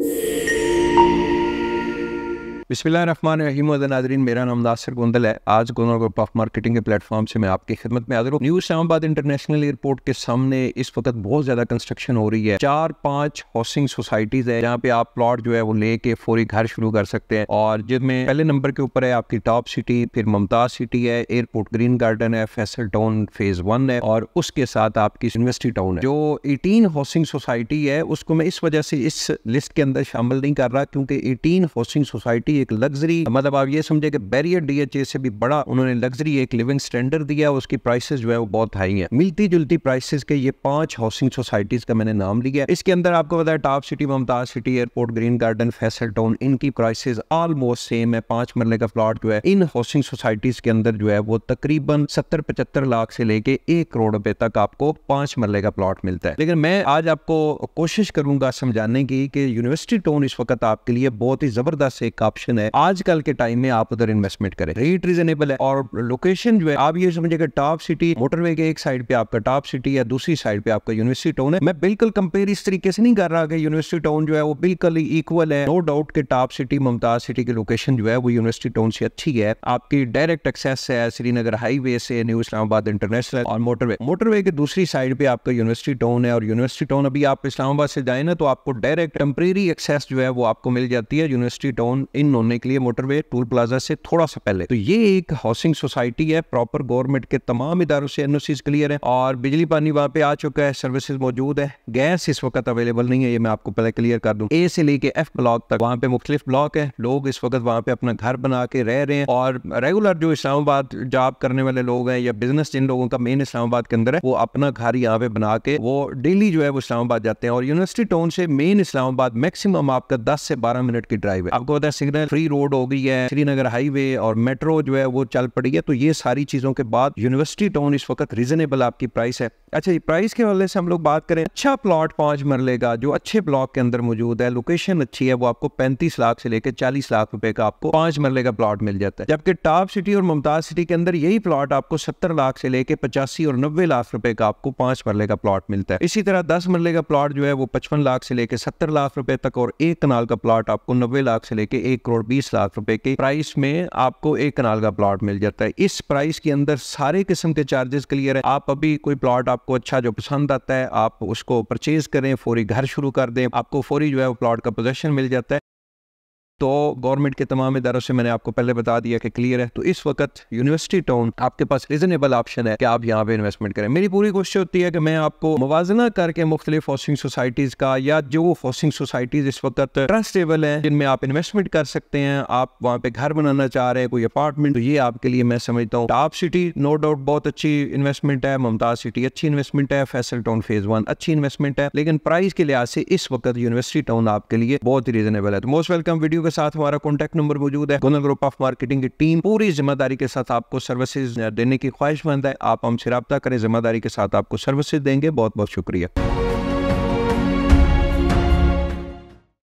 Música Bismil नाजरीन मेरा नाम नासिर गोंदल है आज गोनर ग्रुप ऑफ मार्केटिंग के प्लेटफॉर्म से मैं आपकी खिदमत में आदर हूँ न्यू इस्लामाबाद इंटरनेशनल एयरपोर्ट के सामने इस वक्त बहुत ज़्यादा कंस्ट्रक्शन हो रही है चार पांच हाउसिंग सोसाइटीज़ है जहाँ पे आप प्लॉट जो है वो लेके फोरी घर शुरू कर सकते हैं और जिसमें पहले नंबर के ऊपर है आपकी टॉप सिटी फिर मुमताज़ सिटी है एयरपोर्ट ग्रीन गार्डन है फैसल टाउन फेज़ वन है और उसके साथ आपकी यूनिवर्सिटी टाउन है जो एटीन हाउसिंग सोसाइटी है उसको मैं इस वजह से इस लिस्ट के अंदर शामिल नहीं कर रहा क्योंकि एटीन हाउसिंग सोसाइटी की एक लग्जरी मतलब आप ये समझे कि बैरियर डीएचए से भी बड़ा उन्होंने लग्जरी एक लिविंग स्टैंडर्ड दिया उसकी प्राइसेस जो है वो बहुत हाई है मिलती जुलती प्राइसेस के ये पांच हाउसिंग सोसाइटीज का मैंने नाम लिया इसके अंदर आपको पता है top city Mumtaz city airport green garden Faisal town इनकी प्राइसेज ऑलमोस्ट सेम है पांच मरले का प्लॉट जो है इन हाउसिंग सोसाइटीज के अंदर जो है वो तकरीबन सत्तर पचहत्तर लाख से लेके एक करोड़ रुपए तक आपको पांच मरले का प्लॉट मिलता है लेकिन मैं आज आपको कोशिश करूंगा समझाने की यूनिवर्सिटी टाउन इस वक्त आपके लिए बहुत ही जबरदस्त एक ऑप्शन ऑप्शन है आजकल के टाइम में आप उधर इन्वेस्टमेंट करें रेट रीजनेबल है और लोकेशन जो है आप ये समझे कि टॉप सिटी मोटरवे के एक साइड पे आपका टॉप सिटी या दूसरी साइड पे आपका यूनिवर्सिटी टाउन है मैं बिल्कुल कंपेयर इस तरीके से नहीं कर रहा कि यूनिवर्सिटी टाउन जो है वो बिल्कुल इक्वल है नो डाउट के टॉप सिटी मुमताज सिटी की लोकेशन जो है वो यूनिवर्सिटी टाउन से अच्छी है आपकी डायरेक्ट एक्सेस है श्रीनगर हाईवे से न्यू इस्लामाबाद इंटरनेशनल और मोटरवे मोटरवे के दूसरी साइड पे आपका यूनिवर्सिटी टाउन है और यूनिवर्सिटी टाउन अभी आप इस्लामाबाद से जाए ना तो आपको डायरेक्ट टेम्परेरी एक्सेस जो है वो आपको मिल जाती है यूनिवर्सिटी टाउन इन होने के लिए मोटरवे टूल प्लाजा से थोड़ा सा पहले तो ये एक हाउसिंग सोसाइटी है प्रॉपर गवर्नमेंट के तमाम इदारों से एनओसीज क्लियर है और बिजली पानी वहां पे आ चुका है सर्विसेज मौजूद है गैस इस वक्त अवेलेबल नहीं है ये मैं आपको पहले क्लियर कर दूँ ए से लेके एफ ब्लॉक तक वहाँ पे मुख्तलिफ ब्लॉक है लोग इस वक्त वहाँ पे अपना घर बना के रह रहे हैं और रेगुलर जो इस्लामाबाद जॉब करने वाले लोग हैं या बिजनेस जिन लोगों का मेन इस्लामाबाद के अंदर है वो अपना घर यहाँ पे बना के वो डेली जो है वो इस्लामाबाद जाते हैं और यूनिवर्सिटी टाउन से मेन इस्लामाबाद मैक्सिमम आपका दस से बारह मिनट की ड्राइव है आपको पता है सिग्नल फ्री रोड हो गई है श्रीनगर हाईवे और मेट्रो जो है वो चल पड़ी है तो ये सारी चीज़ों के बाद यूनिवर्सिटी टाउन इस वक्त रीजनेबल आपकी प्राइस है अच्छा ये प्राइस के हवाले से हम लोग बात करें अच्छा प्लॉट पांच मरले का जो अच्छे ब्लॉक के अंदर मौजूद है लोकेशन अच्छी है वो आपको पैंतीस लाख से लेकर चालीस लाख रुपए का आपको पांच मरले का प्लॉट मिल जाता है जबकि टॉप सिटी और मुमताज सिटी के अंदर यही प्लॉट आपको सत्तर लाख से लेकर पचासी और नब्बे लाख रुपए का आपको पांच मरले का प्लॉट मिलता है इसी तरह दस मरले का प्लॉट जो है वो पचपन लाख से लेकर सत्तर लाख रुपए तक और एक कनाल का प्लॉट आपको नब्बे लाख से लेकर एक करोड़ करोड़ बीस लाख रुपए के प्राइस में आपको एक कनाल का प्लॉट मिल जाता है इस प्राइस के अंदर सारे किस्म के चार्जेस क्लियर है आप अभी कोई प्लॉट आपको अच्छा जो पसंद आता है आप उसको परचेज करें फोरी घर शुरू कर दें आपको फोरी जो है वो प्लॉट का पोजेशन मिल जाता है तो गवर्नमेंट के तमाम इदारों से मैंने आपको पहले बता दिया कि क्लियर है तो इस वक्त यूनिवर्सिटी टाउन आपके पास रिजनेबल ऑप्शन है कि आप यहाँ पे इन्वेस्टमेंट करें मेरी पूरी कोशिश होती है कि मैं आपको मुवजना करके मुख्तलिफ हाउसिंग सोसाइटीज़ का या जो हाउसिंग सोसाइटीज़ इस वक्त ट्रस्टेबल है जिनमें आप इन्वेस्टमेंट कर सकते हैं आप वहाँ पे घर बनाना चाह रहे हैं कोई अपार्टमेंट तो ये आपके लिए मैं समझता हूँ आप सिटी नो डाउट बहुत अच्छी इन्वेस्टमेंट है मुमताज सिटी अच्छी इन्वेस्टमेंट है फैसल टाउन फेज वन अच्छी इन्वेस्टमेंट है लेकिन प्राइस के लिहाज से इस वक्त यूनिवर्सिटी टाउन आपके लिए बहुत ही रीजनेबल है तो मोस्ट वेलकम वीडियो के साथ हमारा कॉन्टैक्ट नंबर मौजूद है गोनल ग्रुप ऑफ मार्केटिंग की टीम पूरी जिम्मेदारी के साथ आपको सर्विसेज देने की ख्वाहिशमंद है आप हमसे रब्ता करें जिम्मेदारी के साथ आपको सर्विसेज देंगे बहुत बहुत शुक्रिया